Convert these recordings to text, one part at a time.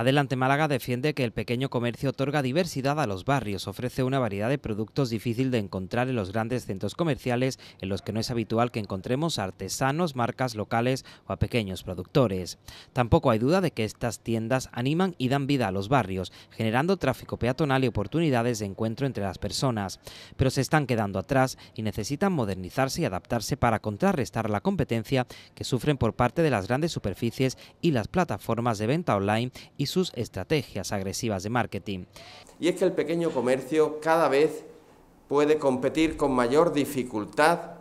Adelante Málaga defiende que el pequeño comercio otorga diversidad a los barrios, ofrece una variedad de productos difícil de encontrar en los grandes centros comerciales, en los que no es habitual que encontremos artesanos, marcas locales o a pequeños productores. Tampoco hay duda de que estas tiendas animan y dan vida a los barrios, generando tráfico peatonal y oportunidades de encuentro entre las personas. Pero se están quedando atrás y necesitan modernizarse y adaptarse para contrarrestar la competencia que sufren por parte de las grandes superficies y las plataformas de venta online y sus estrategias agresivas de marketing. Y es que el pequeño comercio cada vez puede competir con mayor dificultad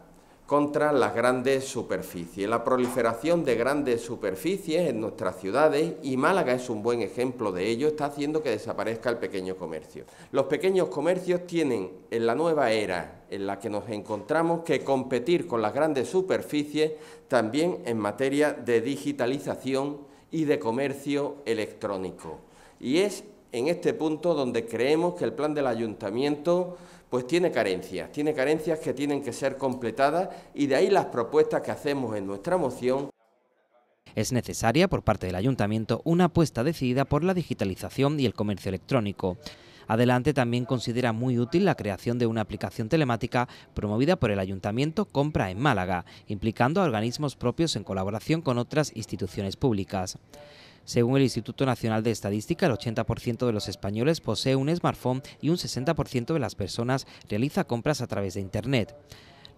contra las grandes superficies. La proliferación de grandes superficies en nuestras ciudades, y Málaga es un buen ejemplo de ello, está haciendo que desaparezca el pequeño comercio. Los pequeños comercios tienen en la nueva era en la que nos encontramos que competir con las grandes superficies también en materia de digitalización y de comercio electrónico. Y es en este punto donde creemos que el plan del ayuntamiento pues tiene carencias, tiene carencias que tienen que ser completadas y de ahí las propuestas que hacemos en nuestra moción. Es necesaria por parte del ayuntamiento una apuesta decidida por la digitalización y el comercio electrónico. Adelante también considera muy útil la creación de una aplicación telemática promovida por el Ayuntamiento Compra en Málaga, implicando a organismos propios en colaboración con otras instituciones públicas. Según el Instituto Nacional de Estadística, el 80% de los españoles posee un smartphone y un 60% de las personas realiza compras a través de Internet.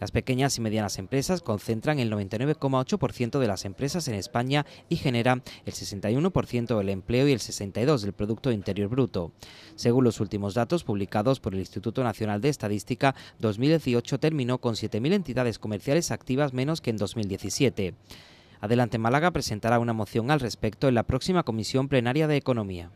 Las pequeñas y medianas empresas concentran el 99,8% de las empresas en España y generan el 61% del empleo y el 62% del Producto Interior Bruto. Según los últimos datos publicados por el Instituto Nacional de Estadística, 2018 terminó con 7.000 entidades comerciales activas menos que en 2017. Adelante Málaga presentará una moción al respecto en la próxima Comisión Plenaria de Economía.